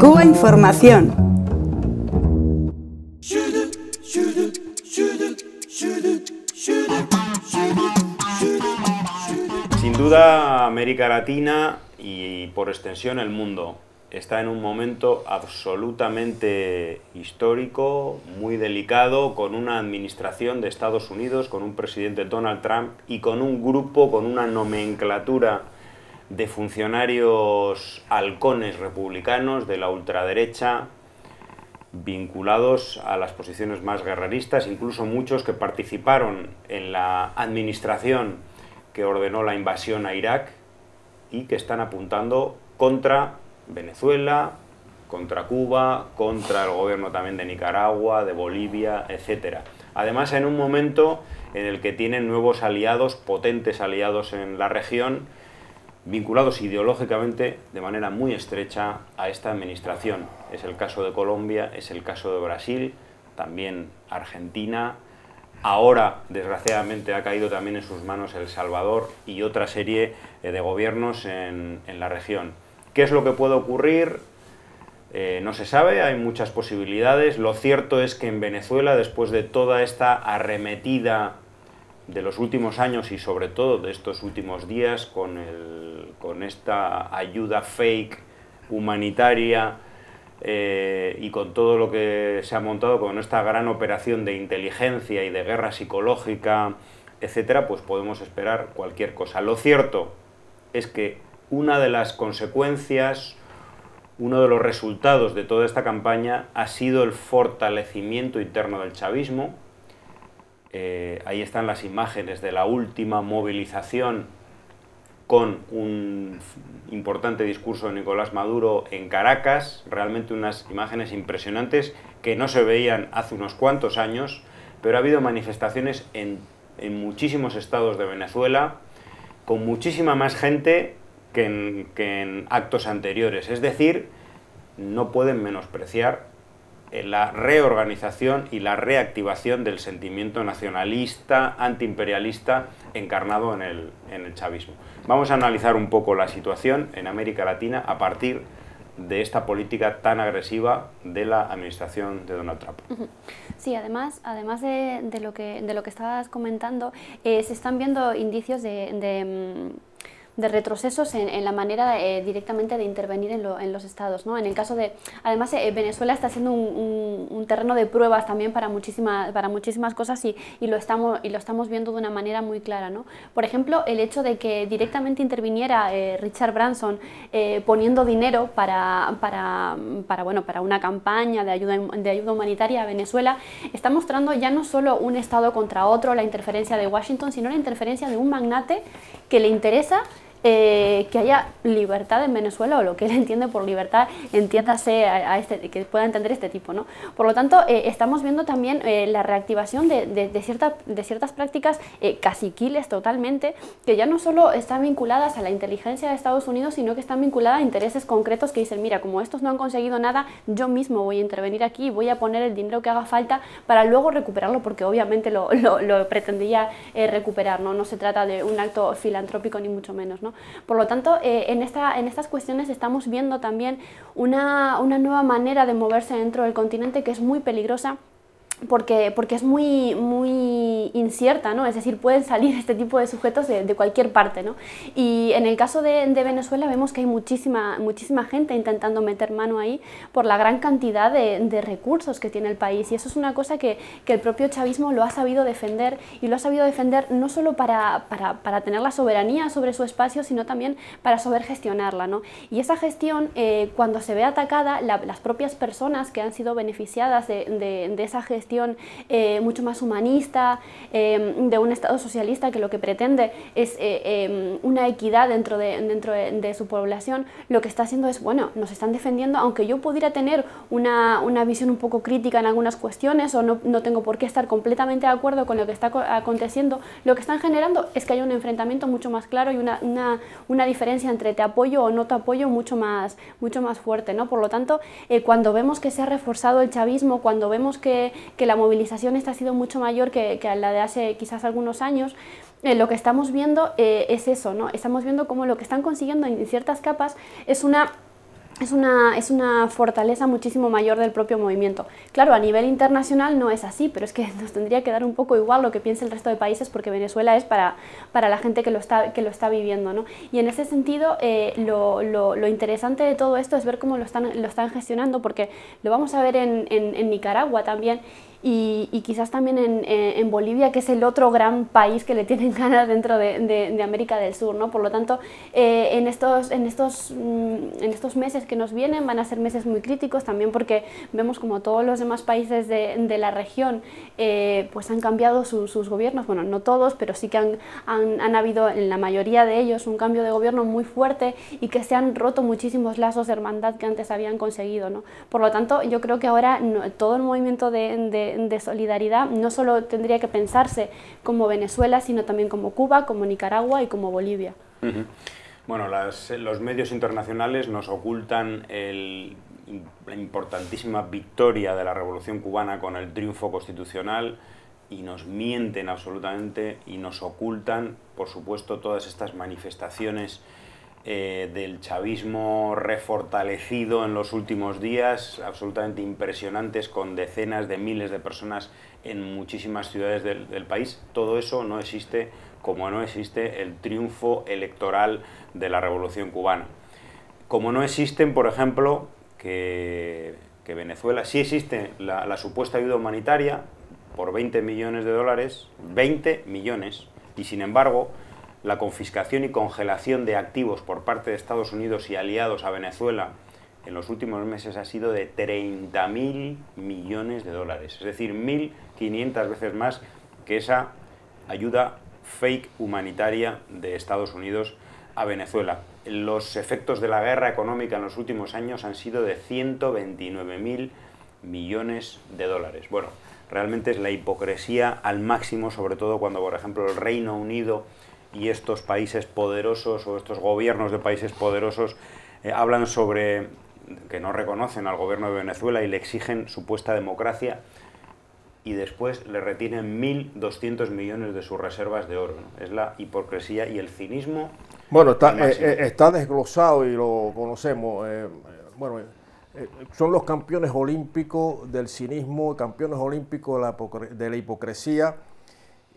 Cuba Información. Sin duda, América Latina y por extensión el mundo está en un momento absolutamente histórico, muy delicado, con una administración de Estados Unidos, con un presidente Donald Trump y con un grupo, con una nomenclatura de funcionarios halcones republicanos de la ultraderecha vinculados a las posiciones más guerreristas, incluso muchos que participaron en la administración que ordenó la invasión a Irak y que están apuntando contra Venezuela, contra Cuba, contra el gobierno también de Nicaragua, de Bolivia, etc. Además, en un momento en el que tienen nuevos aliados, potentes aliados en la región, vinculados ideológicamente de manera muy estrecha a esta administración. Es el caso de Colombia, es el caso de Brasil, también Argentina. Ahora, desgraciadamente, ha caído también en sus manos El Salvador y otra serie eh, de gobiernos en, la región. ¿Qué es lo que puede ocurrir? Eh, no se sabe, hay muchas posibilidades. Lo cierto es que en Venezuela, después de toda esta arremetida de los últimos años y sobre todo de estos últimos días con, esta ayuda fake humanitaria eh, y con todo lo que se ha montado con esta gran operación de inteligencia y de guerra psicológica, etcétera, pues podemos esperar cualquier cosa. Lo cierto es que una de las consecuencias, uno de los resultados de toda esta campaña ha sido el fortalecimiento interno del chavismo, eh, ahí están las imágenes de la última movilización con un importante discurso de Nicolás Maduro en Caracas, realmente unas imágenes impresionantes que no se veían hace unos cuantos años, pero ha habido manifestaciones en, muchísimos estados de Venezuela, con muchísima más gente que en actos anteriores. Es decir, no pueden menospreciar eh, la reorganización y la reactivación del sentimiento nacionalista, antiimperialista encarnado en el, en el chavismo. Vamos a analizar un poco la situación en América Latina a partir de esta política tan agresiva de la administración de Donald Trump. Sí, además, además de, lo, que, de lo que estabas comentando, eh, se están viendo indicios de mm, de retrocesos en, la manera eh, directamente de intervenir en, los estados. ¿no? En el caso de, además, eh, Venezuela está siendo un, terreno de pruebas también para, muchísima, para muchísimas cosas y, y, lo estamos, y lo estamos viendo de una manera muy clara. ¿no? Por ejemplo, el hecho de que directamente interviniera eh, Richard Branson poniendo dinero para, para, para, bueno, para una campaña de ayuda, de ayuda humanitaria a Venezuela, está mostrando ya no solo un estado contra otro, la interferencia de Washington, sino la interferencia de un magnate que le interesa eh, que haya libertad en Venezuela o lo que él entiende por libertad, entiéndase a, este, que pueda entender este tipo. ¿no? Por lo tanto, eh, estamos viendo también eh, la reactivación de, cierta, de ciertas prácticas caciquiles totalmente, que ya no solo están vinculadas a la inteligencia de Estados Unidos, sino que están vinculadas a intereses concretos que dicen, mira, como estos no han conseguido nada, yo mismo voy a intervenir aquí y voy a poner el dinero que haga falta para luego recuperarlo, porque obviamente lo, pretendía recuperar, ¿no? no se trata de un acto filantrópico ni mucho menos. Por lo tanto, eh, en, esta, en estas cuestiones estamos viendo también una, una nueva manera de moverse dentro del continente que es muy peligrosa porque, porque es muy, muy incierta, ¿no? Es decir, pueden salir este tipo de sujetos de, cualquier parte, Y en el caso de, Venezuela vemos que hay muchísima, muchísima gente intentando meter mano ahí por la gran cantidad de, recursos que tiene el país y eso es una cosa que, el propio chavismo lo ha sabido defender y lo ha sabido defender no solo para, para, tener la soberanía sobre su espacio, sino también para saber gestionarla, ¿no? Y esa gestión, eh, cuando se ve atacada, las propias personas que han sido beneficiadas de, esa gestión eh, mucho más humanista, eh, de un Estado socialista que lo que pretende es eh, em, una equidad dentro, de, dentro de, su población, lo que está haciendo es, bueno, nos están defendiendo, aunque yo pudiera tener una, visión un poco crítica en algunas cuestiones o no, tengo por qué estar completamente de acuerdo con lo que está aconteciendo, lo que están generando es que hay un enfrentamiento mucho más claro y una, diferencia entre te apoyo o no te apoyo mucho más, mucho más fuerte. ¿no? Por lo tanto, eh, cuando vemos que se ha reforzado el chavismo, cuando vemos que, la movilización está ha sido mucho mayor que, que la de hace quizás algunos años, eh, lo que estamos viendo eh, es eso, ¿no? Estamos viendo cómo lo que están consiguiendo en ciertas capas es una es una, es una, fortaleza muchísimo mayor del propio movimiento. Claro, a nivel internacional no es así, pero es que nos tendría que dar un poco igual lo que piensa el resto de países porque Venezuela es para, para la gente que lo está, que lo está viviendo. ¿no? Y en ese sentido, eh, lo, interesante de todo esto es ver cómo lo están, lo están gestionando, porque lo vamos a ver en Nicaragua también, y, quizás también eh, en, Bolivia, que es el otro gran país que le tienen ganas dentro de, América del Sur. ¿no? Por lo tanto, eh, en, estos, en, estos, mm, en estos meses que nos vienen van a ser meses muy críticos también porque vemos como todos los demás países de, la región eh, pues han cambiado sus gobiernos, bueno, no todos, pero sí que han, habido en la mayoría de ellos un cambio de gobierno muy fuerte y que se han roto muchísimos lazos de hermandad que antes habían conseguido. ¿no? Por lo tanto, yo creo que ahora todo el movimiento de de, solidaridad no solo tendría que pensarse como Venezuela, sino también como Cuba, como Nicaragua y como Bolivia. Bueno, los medios internacionales nos ocultan la importantísima victoria de la Revolución cubana con el triunfo constitucional y nos mienten absolutamente y nos ocultan, por supuesto, todas estas manifestaciones eh, del chavismo refortalecido en los últimos días, absolutamente impresionantes, con decenas de miles de personas en muchísimas ciudades del, país. Todo eso no existe como no existe el triunfo electoral de la Revolución cubana. Como no existen, por ejemplo, que, Venezuela, sí existe la, la supuesta ayuda humanitaria por 20 millones de dólares, 20 millones, y sin embargo, la confiscación y congelación de activos por parte de Estados Unidos y aliados a Venezuela en los últimos meses ha sido de 30.000 millones de dólares, es decir, 1.500 veces más que esa ayuda fake humanitaria de Estados Unidos a Venezuela. Los efectos de la guerra económica en los últimos años han sido de 129.000 millones de dólares. Bueno, realmente es la hipocresía al máximo, sobre todo cuando, por ejemplo, el Reino Unido y estos países poderosos o estos gobiernos de países poderosos eh, hablan sobre que no reconocen al gobierno de Venezuela y le exigen supuesta democracia y después le retienen 1.200 millones de sus reservas de oro. Es la hipocresía y el cinismo. Bueno, está, eh, eh, desglosado y lo conocemos. bueno, son los campeones olímpicos del cinismo, campeones olímpicos de la, de la hipocresía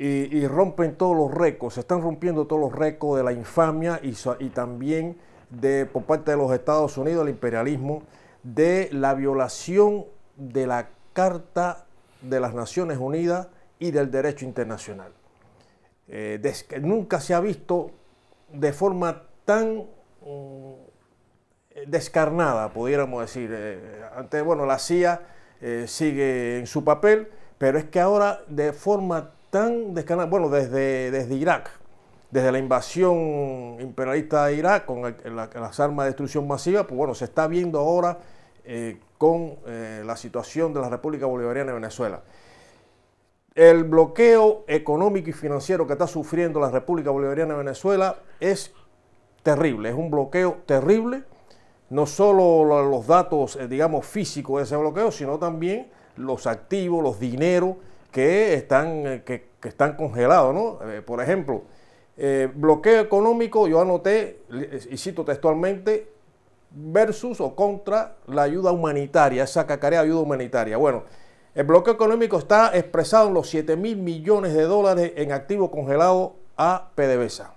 y, rompen todos los récords, se están rompiendo todos los récords de la infamia y, también de, por parte de los Estados Unidos, el imperialismo, de la violación de la Carta de las Naciones Unidas y del derecho internacional. Eh, nunca se ha visto de forma tan mm, descarnada, pudiéramos decir. Eh, antes, bueno, la CIA eh, sigue en su papel, pero es que ahora de forma tan bueno, desde, desde Irak, desde la invasión imperialista de Irak con las armas de destrucción masiva, pues bueno, se está viendo ahora eh, con eh, la situación de la República Bolivariana de Venezuela. El bloqueo económico y financiero que está sufriendo la República Bolivariana de Venezuela es terrible, es un bloqueo terrible, no solo los datos, eh, digamos, físicos de ese bloqueo, sino también los activos, los dineros que están, que que están congelados, ¿no? Eh, por ejemplo, eh, bloqueo económico, yo anoté, eh, y cito textualmente, versus o contra la ayuda humanitaria, esa cacarea ayuda humanitaria. Bueno, el bloqueo económico está expresado en los 7 mil millones de dólares en activos congelados a PDVSA.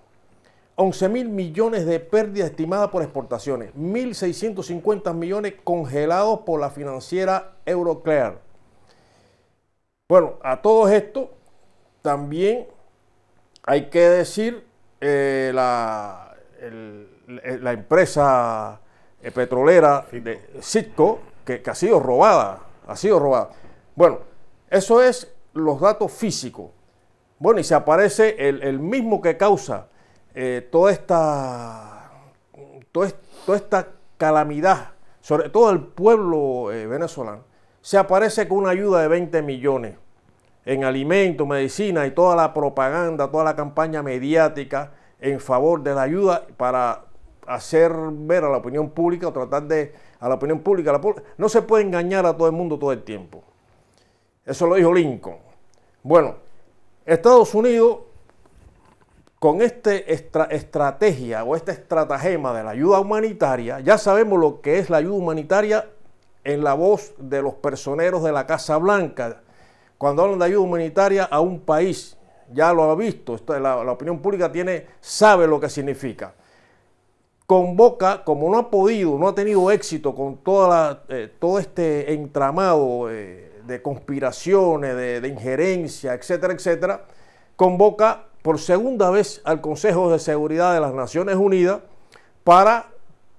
11 mil millones de pérdidas estimadas por exportaciones, 1.650 millones congelados por la financiera Euroclear. Bueno, a todo esto también hay que decir eh, la, eh, la, empresa eh, petrolera de Citco, que, ha sido robada, ha sido robada. Bueno, eso es los datos físicos. Bueno, y se aparece el, mismo que causa toda, esta, esta calamidad, sobre todo el pueblo venezolano, se aparece con una ayuda de 20 millones en alimentos, medicina y toda la propaganda, toda la campaña mediática en favor de la ayuda para hacer ver a la opinión pública o tratar de a la opinión pública. no se puede engañar a todo el mundo todo el tiempo. Eso lo dijo Lincoln. Bueno, Estados Unidos con esta estrategia o este estratagema de la ayuda humanitaria, ya sabemos lo que es la ayuda humanitaria en la voz de los personeros de la Casa Blanca, cuando hablan de ayuda humanitaria a un país, ya lo ha visto, la, opinión pública tiene, sabe lo que significa convoca, como no ha podido, no ha tenido éxito con toda eh, todo este entramado eh, de conspiraciones, de, injerencia, etcétera, etcétera, convoca por segunda vez al Consejo de Seguridad de las Naciones Unidas para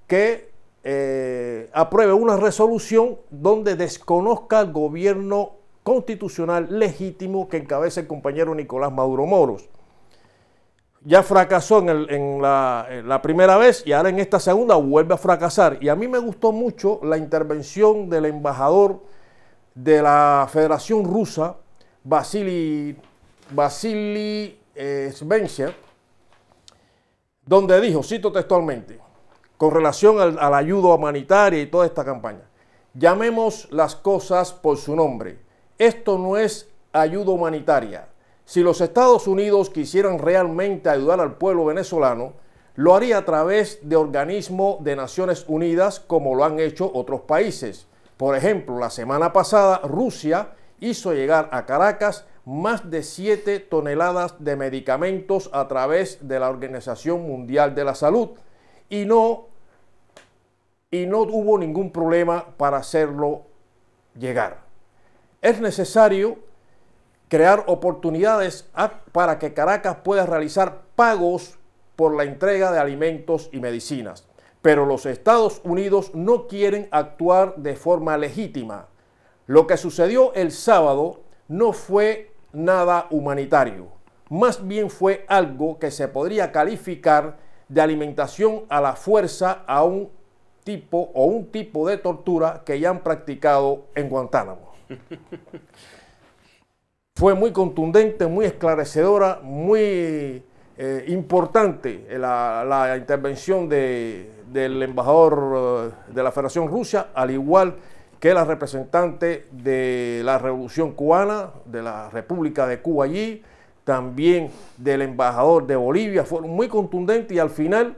que eh, apruebe una resolución donde desconozca al gobierno constitucional legítimo que encabeza el compañero Nicolás Maduro Moros. Ya fracasó en, eh, la, primera vez y ahora en esta segunda vuelve a fracasar. Y a mí me gustó mucho la intervención del embajador de la Federación Rusa, Vasily, Vasily eh, donde dijo, cito textualmente, con relación al, a la ayuda humanitaria y toda esta campaña, llamemos las cosas por su nombre. Esto no es ayuda humanitaria. Si los Estados Unidos quisieran realmente ayudar al pueblo venezolano, lo haría a través de organismos de Naciones Unidas como lo han hecho otros países. Por ejemplo, la semana pasada Rusia hizo llegar a Caracas más de 7 toneladas de medicamentos a través de la Organización Mundial de la Salud y no, y no hubo ningún problema para hacerlo llegar. Es necesario crear oportunidades para que Caracas pueda realizar pagos por la entrega de alimentos y medicinas. Pero los Estados Unidos no quieren actuar de forma legítima. Lo que sucedió el sábado no fue nada humanitario, más bien fue algo que se podría calificar de alimentación a la fuerza a un tipo o un tipo de tortura que ya han practicado en Guantánamo. Fue muy contundente, muy esclarecedora, muy eh, importante la, intervención del embajador eh, de la Federación Rusia, al igual que la representante de la Revolución Cubana, de la República de Cuba allí, también del embajador de Bolivia, fueron muy contundente y al final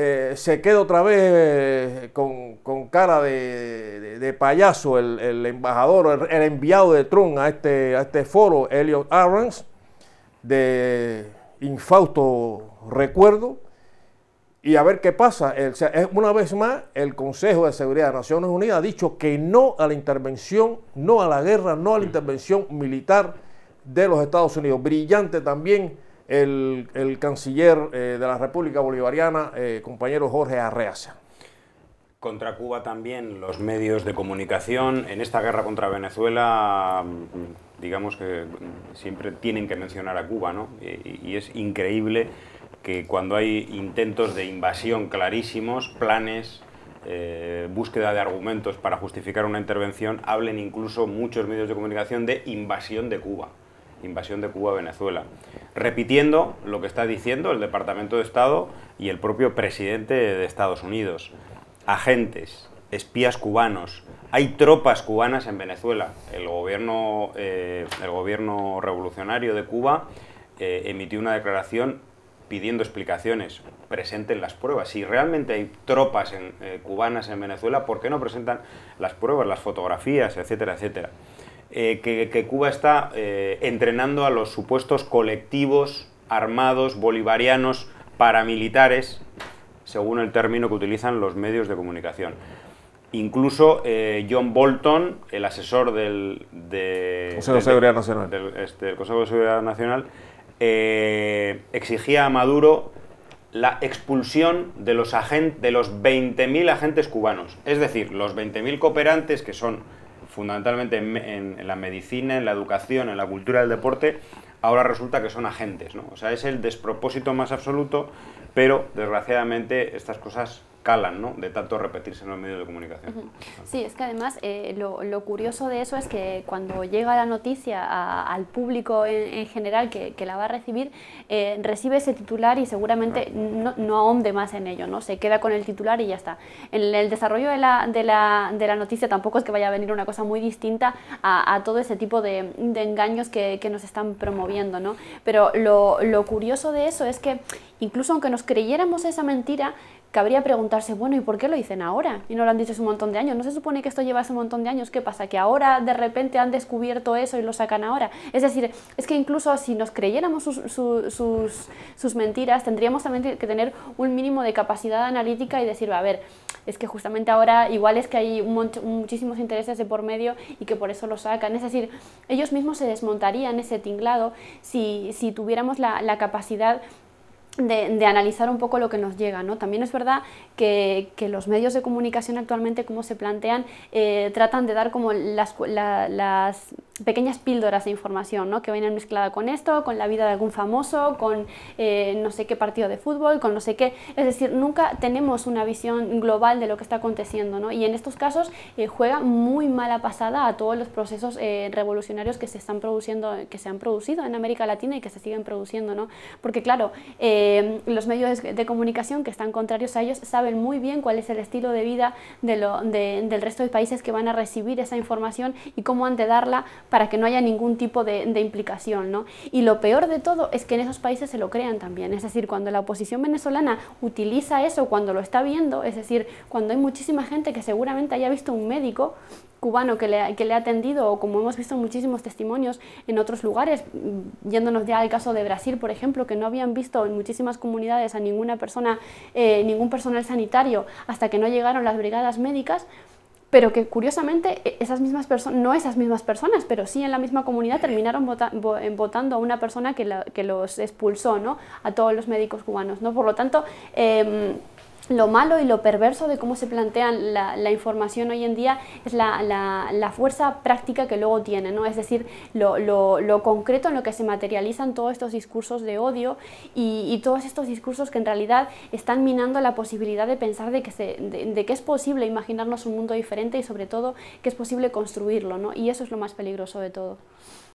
eh, se queda otra vez eh, con, cara de, payaso el, embajador, el, enviado de Trump a este, a este foro, Elliot Arons, de infausto recuerdo y a ver qué pasa. una vez más, el Consejo de Seguridad de Naciones Unidas ha dicho que no a la intervención, no a la guerra, no a la intervención militar de los Estados Unidos. Brillante también el, canciller eh, de la República Bolivariana, eh, compañero Jorge Arreaza. Contra Cuba también los medios de comunicación en esta guerra contra Venezuela mm, digamos que siempre tienen que mencionar a Cuba, ¿no? Y, es increíble que cuando hay intentos de invasión clarísimos, planes, eh, búsqueda de argumentos para justificar una intervención, hablen incluso muchos medios de comunicación de invasión de Cuba, invasión de Cuba a Venezuela repitiendo lo que está diciendo el Departamento de Estado y el propio presidente de Estados Unidos. Agentes, espías cubanos, hay tropas cubanas en Venezuela. El gobierno, eh, el gobierno revolucionario de Cuba eh, emitió una declaración pidiendo explicaciones, presenten las pruebas. Si realmente hay tropas eh, cubanas en Venezuela, ¿por qué no presentan las pruebas, las fotografías, etcétera, etcétera? Eh, que, Cuba está eh, entrenando a los supuestos colectivos armados bolivarianos paramilitares, según el término que utilizan los medios de comunicación. Incluso eh, John Bolton, el asesor del, Consejo, de, Seguridad Nacional. exigía a Maduro la expulsión de los, agentes, de los 20.000 agentes cubanos. Es decir, los 20.000 cooperantes que son fundamentalmente en, la medicina, en la educación, en la cultura del deporte, ahora resulta que son agentes. ¿no? O sea, es el despropósito más absoluto, pero desgraciadamente estas cosas de tanto repetirse en los medios de comunicación. Sí, es que además eh, lo, curioso de eso es que cuando llega la noticia al público en, general que, la va a recibir, eh, recibe ese titular y seguramente no, ahonde más en ello, ¿no? Se queda con el titular y ya está. En el, desarrollo de la, noticia tampoco es que vaya a venir una cosa muy distinta a, todo ese tipo de, engaños que, nos están promoviendo, ¿no? Pero lo, lo curioso de eso es que incluso aunque nos creyéramos esa mentira, cabría preguntarse, bueno, ¿y por qué lo dicen ahora? Y no lo han dicho hace un montón de años. ¿No se supone que esto lleva hace un montón de años? ¿Qué pasa? ¿Que ahora de repente han descubierto eso y lo sacan ahora? Es decir, es que incluso si nos creyéramos sus, sus, sus, mentiras, tendríamos también que tener un mínimo de capacidad analítica y decir, a ver, es que justamente ahora igual es que hay muchísimos intereses de por medio y que por eso lo sacan. Es decir, ellos mismos se desmontarían ese tinglado si, tuviéramos la, la capacidad de, analizar un poco lo que nos llega. ¿no? También es verdad que, que los medios de comunicación actualmente, como se plantean, eh, tratan de dar como las, las pequeñas píldoras de información, ¿no? Que vienen mezcladas con esto, con la vida de algún famoso, con eh, no sé qué partido de fútbol, con no sé qué. Es decir, nunca tenemos una visión global de lo que está aconteciendo, ¿no? Y en estos casos eh, juega muy mala pasada a todos los procesos eh, revolucionarios que se están produciendo, que se han producido en América Latina y que se siguen produciendo, ¿no? Porque claro, los medios de comunicación que están contrarios a ellos saben muy bien cuál es el estilo de vida de del resto de países que van a recibir esa información y cómo han de darla para que no haya ningún tipo de, implicación. ¿no? Y lo peor de todo es que en esos países se lo crean también, es decir, cuando la oposición venezolana utiliza eso, cuando lo está viendo, es decir, cuando hay muchísima gente que seguramente haya visto un médico cubano que le, ha atendido, o como hemos visto muchísimos testimonios en otros lugares, mm, yéndonos ya al caso de Brasil, por ejemplo, que no habían visto en muchísimas comunidades a ninguna persona, eh, ningún personal sanitario, hasta que no llegaron las brigadas médicas, pero que curiosamente e, esas mismas personas, no esas mismas personas, pero sí en la misma comunidad terminaron eh, votando a una persona que, la que, los expulsó, ¿no? A todos los médicos cubanos, ¿no? Por lo tanto, em, lo malo y lo perverso de cómo se plantea la, información hoy en día es la, fuerza práctica que luego tiene, ¿no? es decir, lo, concreto en lo que se materializan todos estos discursos de odio y, todos estos discursos que en realidad están minando la posibilidad de pensar de que, que es posible imaginarnos un mundo diferente y sobre todo que es posible construirlo, ¿no? y eso es lo más peligroso de todo.